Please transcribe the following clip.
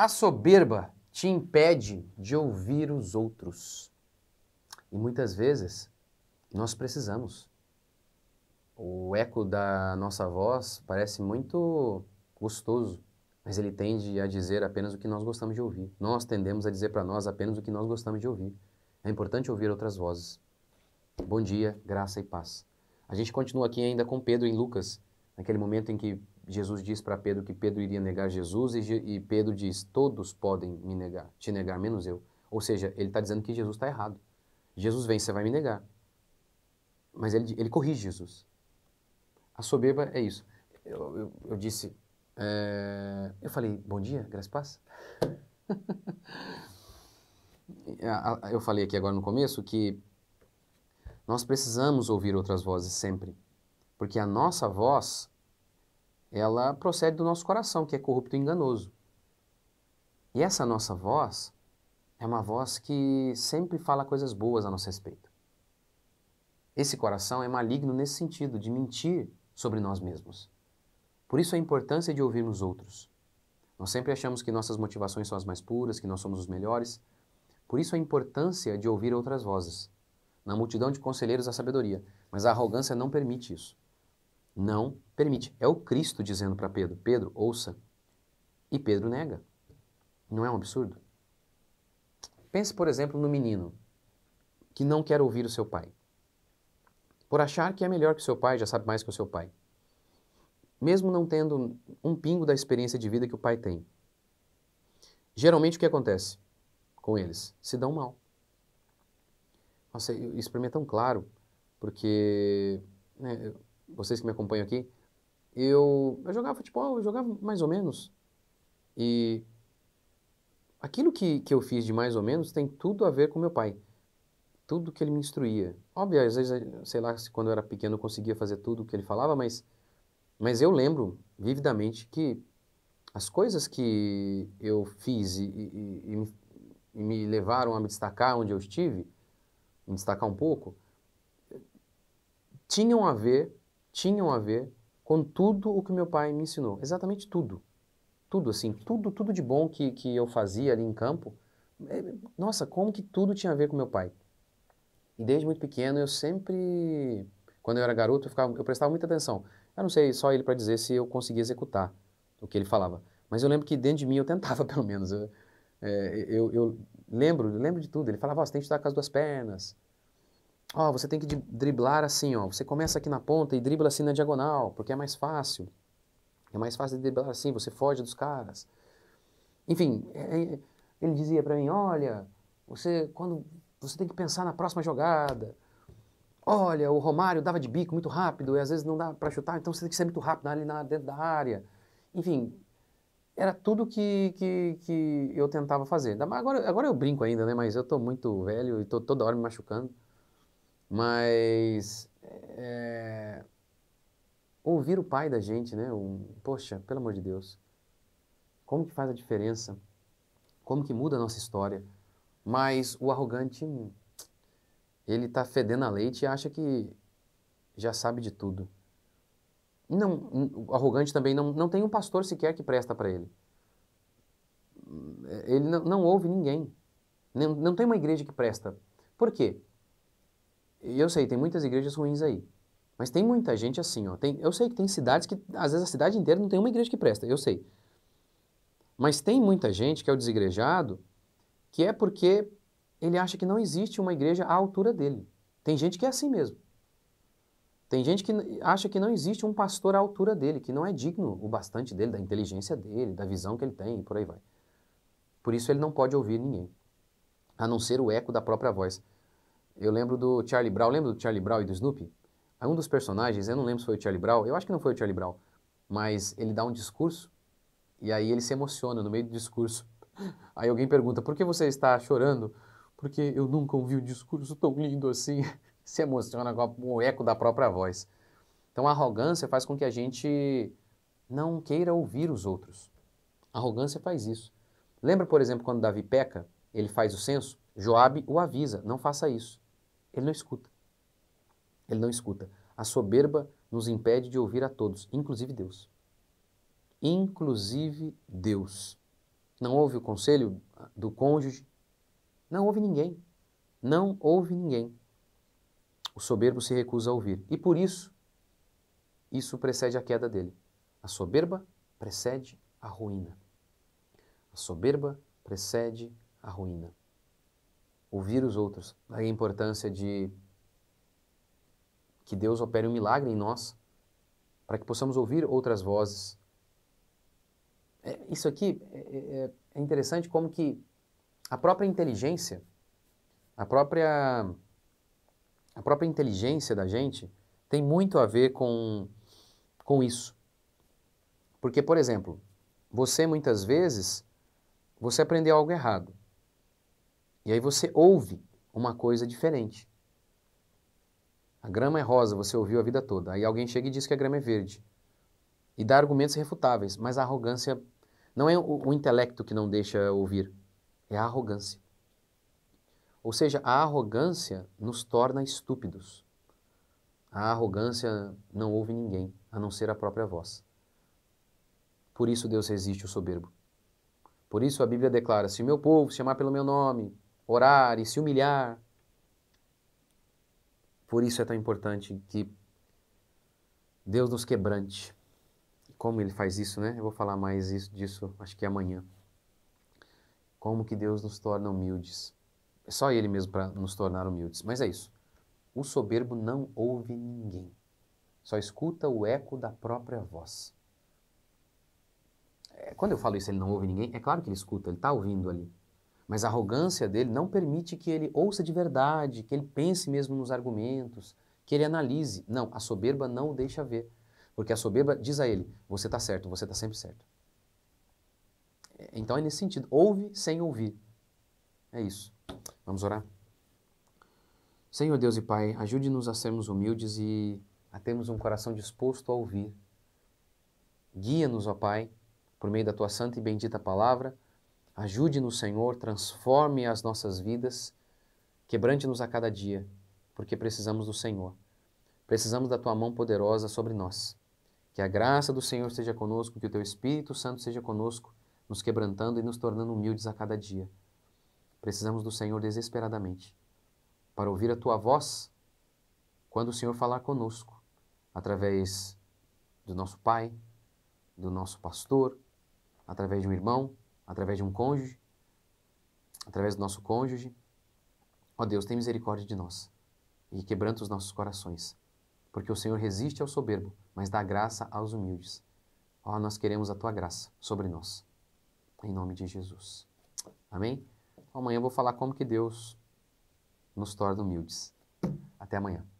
A soberba te impede de ouvir os outros. E muitas vezes nós precisamos. O eco da nossa voz parece muito gostoso, mas ele tende a dizer apenas o que nós gostamos de ouvir. Nós tendemos a dizer para nós apenas o que nós gostamos de ouvir. É importante ouvir outras vozes. Bom dia, graça e paz. A gente continua aqui ainda com Pedro em Lucas, naquele momento em que Jesus diz para Pedro que Pedro iria negar Jesus e, e, Pedro diz: Todos podem me negar, te negar menos eu. Ou seja, ele está dizendo que Jesus está errado. Jesus vem, você vai me negar. Mas ele, ele corrige Jesus. A soberba é isso. Eu, eu, eu disse, é... eu falei, bom dia, graças paz. eu falei aqui agora no começo que nós precisamos ouvir outras vozes sempre, porque a nossa voz ela procede do nosso coração, que é corrupto e enganoso. E essa nossa voz é uma voz que sempre fala coisas boas a nosso respeito. Esse coração é maligno nesse sentido, de mentir sobre nós mesmos. Por isso a importância de ouvirmos outros. Nós sempre achamos que nossas motivações são as mais puras, que nós somos os melhores. Por isso a importância de ouvir outras vozes. Na multidão de conselheiros a sabedoria, mas a arrogância não permite isso não permite. É o Cristo dizendo para Pedro: Pedro, ouça. E Pedro nega. Não é um absurdo? Pense, por exemplo, no menino que não quer ouvir o seu pai, por achar que é melhor que o seu pai, já sabe mais que o seu pai, mesmo não tendo um pingo da experiência de vida que o pai tem. Geralmente o que acontece com eles? Se dão mal. Nossa, isso para mim é tão claro, porque né, vocês que me acompanham aqui, eu, eu jogava futebol, eu jogava mais ou menos. E aquilo que, que eu fiz de mais ou menos tem tudo a ver com meu pai. Tudo que ele me instruía. Óbvio, às vezes, sei lá, quando eu era pequeno eu conseguia fazer tudo o que ele falava, mas, mas eu lembro vividamente que as coisas que eu fiz e, e, e, me levaram a me destacar onde eu estive, me destacar um pouco, tinham a ver tinham a ver com tudo o que meu pai me ensinou. Exatamente tudo. Tudo, assim, tudo, tudo de bom que, que eu fazia ali em campo. É, nossa, como que tudo tinha a ver com meu pai. E desde muito pequeno eu sempre, quando eu era garoto, eu, ficava, eu prestava muita atenção. Eu não sei só ele para dizer se eu conseguia executar o que ele falava. Mas eu lembro que dentro de mim eu tentava, pelo menos. Eu, é, eu, eu lembro, lembro de tudo. Ele falava, oh, você tem que estudar com as duas pernas. Ó, oh, você tem que driblar assim, ó. Você começa aqui na ponta e dribla assim na diagonal, porque é mais fácil. É mais fácil de driblar assim, você foge dos caras. Enfim, é, é, ele dizia para mim, olha, você quando você tem que pensar na próxima jogada. Olha, o Romário dava de bico muito rápido e às vezes não dá para chutar, então você tem que ser muito rápido ali na, dentro da área. Enfim, era tudo que, que, que eu tentava fazer. Agora, agora eu brinco ainda, né? Mas eu estou muito velho e estou toda hora me machucando. Mas é, ouvir o pai da gente, né? Um, poxa, pelo amor de Deus, como que faz a diferença? Como que muda a nossa história? Mas o arrogante, ele tá fedendo a leite e acha que já sabe de tudo. Não, o arrogante também não, não tem um pastor sequer que presta para ele. Ele não, não ouve ninguém. Não, não tem uma igreja que presta. Por quê? E eu sei, tem muitas igrejas ruins aí. Mas tem muita gente assim, ó. Tem, eu sei que tem cidades que, às vezes, a cidade inteira não tem uma igreja que presta, eu sei. Mas tem muita gente que é o desigrejado que é porque ele acha que não existe uma igreja à altura dele. Tem gente que é assim mesmo. Tem gente que acha que não existe um pastor à altura dele, que não é digno o bastante dele, da inteligência dele, da visão que ele tem, e por aí vai. Por isso ele não pode ouvir ninguém, a não ser o eco da própria voz. Eu lembro do Charlie Brown, lembra do Charlie Brown e do Snoopy? Um dos personagens, eu não lembro se foi o Charlie Brown, eu acho que não foi o Charlie Brown, mas ele dá um discurso e aí ele se emociona no meio do discurso. Aí alguém pergunta: por que você está chorando? Porque eu nunca ouvi um discurso tão lindo assim. se emociona com o eco da própria voz. Então a arrogância faz com que a gente não queira ouvir os outros. A arrogância faz isso. Lembra, por exemplo, quando Davi peca, ele faz o censo? Joabe o avisa, não faça isso. Ele não escuta. Ele não escuta. A soberba nos impede de ouvir a todos, inclusive Deus. Inclusive Deus. Não ouve o conselho do cônjuge, não ouve ninguém. Não ouve ninguém. O soberbo se recusa a ouvir. E por isso, isso precede a queda dele. A soberba precede a ruína. A soberba precede a ruína ouvir os outros, a importância de que Deus opere um milagre em nós, para que possamos ouvir outras vozes. É, isso aqui é é, é, é interessante como que a própria inteligência, a própria, a própria inteligência da gente tem muito a ver com, com isso. Porque, por exemplo, você muitas vezes, você aprendeu algo errado. E aí você ouve uma coisa diferente. A grama é rosa, você ouviu a vida toda. Aí alguém chega e diz que a grama é verde. E dá argumentos refutáveis, mas a arrogância não é o, o intelecto que não deixa ouvir, é a arrogância. Ou seja, a arrogância nos torna estúpidos. A arrogância não ouve ninguém, a não ser a própria voz. Por isso Deus resiste o soberbo. Por isso a Bíblia declara: se meu povo se chamar pelo meu nome, orar e se humilhar. Por isso é tão importante que Deus nos quebrante. Como Ele faz isso, né? Eu vou falar mais isso, disso, acho que é amanhã. Como que Deus nos torna humildes. É só Ele mesmo para nos tornar humildes. Mas é isso. O soberbo não ouve ninguém. Só escuta o eco da própria voz. É, quando eu falo isso, ele não ouve ninguém. É claro que ele escuta, ele está ouvindo ali. Mas a arrogância dele não permite que ele ouça de verdade, que ele pense mesmo nos argumentos, que ele analise. Não, a soberba não o deixa ver. Porque a soberba diz a ele: você está certo, você está sempre certo. É, então é nesse sentido: ouve sem ouvir. É isso. Vamos orar? Senhor Deus e Pai, ajude-nos a sermos humildes e a termos um coração disposto a ouvir. Guia-nos, ó Pai, por meio da tua santa e bendita palavra Ajude-nos, Senhor, transforme as nossas vidas, quebrante-nos a cada dia, porque precisamos do Senhor. Precisamos da tua mão poderosa sobre nós. Que a graça do Senhor seja conosco, que o teu Espírito Santo seja conosco, nos quebrantando e nos tornando humildes a cada dia. Precisamos do Senhor desesperadamente para ouvir a tua voz quando o Senhor falar conosco, através do nosso pai, do nosso pastor, através de um irmão, através de um cônjuge, através do nosso cônjuge. Ó Deus, tem misericórdia de nós e quebranta os nossos corações, porque o Senhor resiste ao soberbo, mas dá graça aos humildes. Ó, nós queremos a tua graça sobre nós, em nome de Jesus. Amém? Amanhã eu vou falar como que Deus nos torna humildes. Até amanhã.